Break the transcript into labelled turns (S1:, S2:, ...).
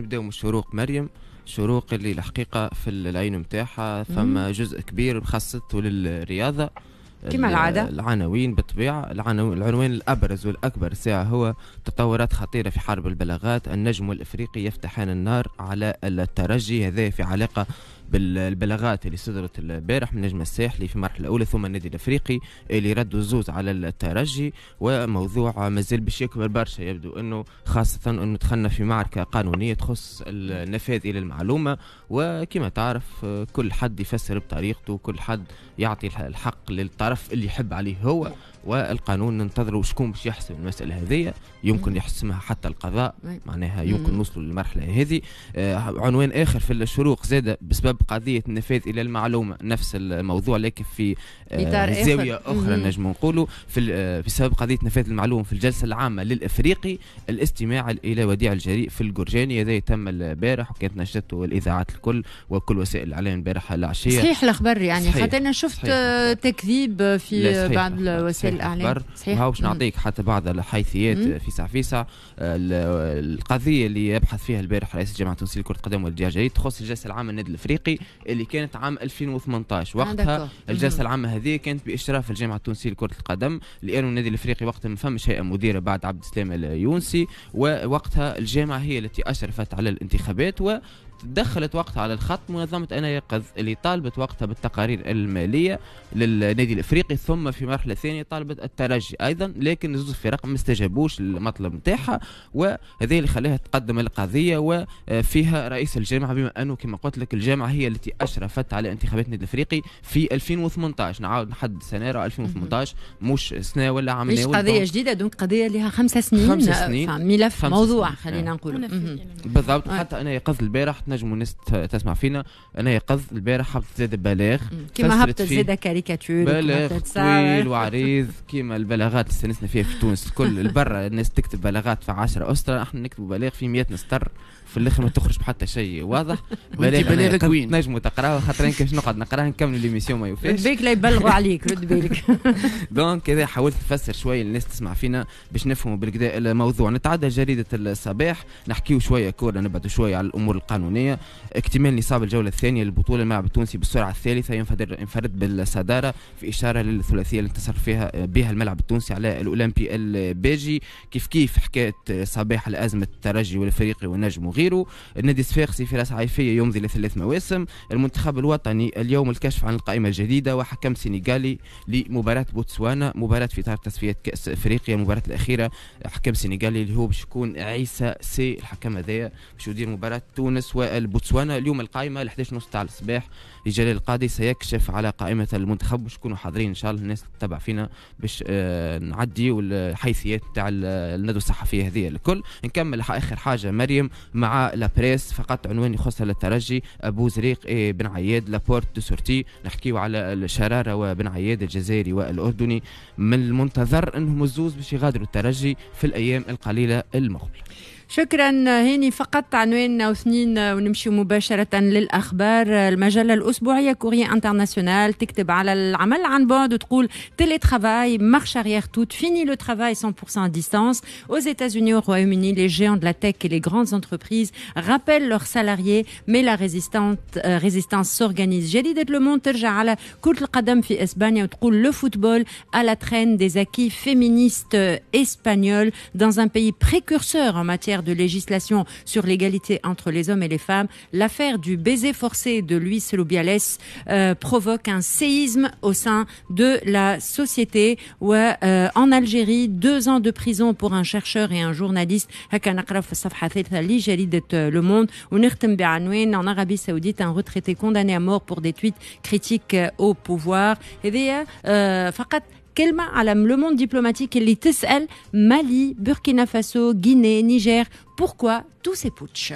S1: نبداو من شروق مريم شروق اللي الحقيقه في العين نتاعها فما جزء كبير خاصته للرياضه كما العاده العناوين بالطبيعه العنوان الابرز والاكبر ساعه هو تطورات خطيره في حرب البلاغات النجم الافريقي يفتحان النار على الترجي هذا في علاقه بالبلاغات اللي صدرت البارح من نجم الساحلي في المرحله الاولى ثم النادي الافريقي اللي ردوا الزوز على الترجي وموضوع مازال باش يكبر برشا يبدو انه خاصه انه دخلنا في معركه قانونيه تخص النفاذ الى المعلومه وكما تعرف كل حد يفسر بطريقته كل حد يعطي الحق للطرف اللي يحب عليه هو والقانون ننتظروا شكون باش يحسم المساله هذه يمكن يحسمها حتى القضاء معناها يمكن نوصلوا للمرحله هذه آه، عنوان اخر في الشروق زاد بسبب بسبب قضيه النفاذ الى المعلومه نفس الموضوع لكن في آه، زاويه اخرى نجم نقولوا في آه، بسبب قضيه نفاذ المعلومه في الجلسه العامه للافريقي الاستماع الى وديع الجريء في الجرجاني هذا تم البارح وكانت نشرته الاذاعات الكل وكل وسائل الاعلام البارحة العشيه صحيح
S2: الاخبار يعني خاطر انا شفت تكذيب في بعض وسائل الاعلام صحيح باش
S1: نعطيك حتى بعض الحيثيات في فيسع القضيه اللي يبحث فيها البارح رئيس جامعة التونسيه لكره القدم الجريء تخص الجلسه العامه النادي الافريقي الافريقي اللي كانت عام 2018 وقتها الجلسه العامه هذه كانت باشراف الجامعه التونسيه لكره القدم لانه النادي الافريقي وقتها ما فهمش هيئه مديره بعد عبد السلام اليونسي ووقتها الجامعه هي التي اشرفت على الانتخابات و دخلت وقتها على الخط منظمة أنا يقظ اللي طالبت وقتها بالتقارير المالية للنادي الإفريقي ثم في مرحلة ثانية طالبت الترجي أيضا لكن زوج الفرق ما استجابوش للمطلب نتاعها وهذا اللي خلاها تقدم القضية وفيها رئيس الجامعة بما أنه كما قلت لك الجامعة هي التي أشرفت على انتخابات النادي الإفريقي في 2018 نعاود نحدد سنة 2018 مش سنة ولا عام قضية
S2: جديدة دونك قضية لها خمس سنين خمس سنين ملف موضوع خلينا نعم. نقول
S1: بالضبط آه. حتى أنا يقظ البارح تنجموا الناس تسمع فينا انا يقظ البارح هبط زاد بلاغ كيما هبط زاد كاريكاتور بلاغ طويل وعريض كيما البلاغات اللي استانسنا فيها في تونس الكل برا الناس تكتب بلاغات في 10 اسطر احنا نكتب بلاغ في 100 سطر في الاخر ما تخرج بحتى شيء واضح بلاغ بلاغ وين نجموا تقراوه خاطر كيفاش نقعد نقراه نكملوا ليميسيون ما يوفيش رد بيك لا يبلغوا
S2: عليك رد بالك
S1: دونك هذا حاولت نفسر شويه للناس تسمع فينا باش نفهموا بالكدا الموضوع نتعدى جريده الصباح نحكيو شويه كوره نبعدوا شويه على الامور القانونيه الثانية اكتمال نصاب الجولة الثانية للبطولة الملعب التونسي بالسرعة الثالثة ينفرد انفرد بالصدارة في إشارة للثلاثية اللي انتصر فيها بها الملعب التونسي على الأولمبي الباجي كيف كيف حكاية صباح الأزمة الترجي والفريقي والنجم وغيره النادي الصفاقسي في راس عيفية يمضي لثلاث مواسم المنتخب الوطني اليوم الكشف عن القائمة الجديدة وحكم سينيغالي لمباراة بوتسوانا مباراة في إطار تصفيات كأس أفريقيا المباراة الأخيرة حكم سينيغالي اللي هو باش يكون عيسى سي الحكم هذايا باش يدير مباراة تونس و والبوتسوانا اليوم القائمه ال 11 ونص تاع الصباح لجلال القاضي سيكشف على قائمه المنتخب وشكونوا حاضرين ان شاء الله الناس تتبع فينا باش آه، نعدي الحيثيات تاع الندوه الصحفيه هذه الكل نكمل اخر حاجه مريم مع لابريس فقط عنوان يخص للترجي ابو زريق إيه بن عياد لابورت دو سورتي نحكيو على الشراره وبن عياد الجزائري والاردني من المنتظر انهم الزوز باش يغادروا الترجي في الايام القليله المقبله
S2: شكرا هيني فقط عنواننا واثنين ونمشي مباشرة للأخبار المجلة الأسبوعية كوريا انترناسيونال تكتب على العمل عن بعد وتقول تيلي ترافاي مارش arrière tout fini le travail 100% à distance aux États-Unis au Royaume-Uni les géants de la tech et les grandes entreprises rappellent leurs salariés mais la résistante euh, résistance s'organise dit Le Monde ترجع على كرة القدم في إسبانيا وتقول le football à la traîne des acquis féministes espagnols dans un pays précurseur en matière de législation sur l'égalité entre les hommes et les femmes, l'affaire du baiser forcé de Luis Lubiales euh, provoque un séisme au sein de la société. Ou euh, en Algérie, deux ans de prison pour un chercheur et un journaliste. Euh, le Monde. En Arabie Saoudite, un retraité condamné à mort pour des tweets critiques au pouvoir. Et Kelma l'âme Le Monde Diplomatique et les Mali, Burkina Faso, Guinée, Niger. Pourquoi tous ces putsch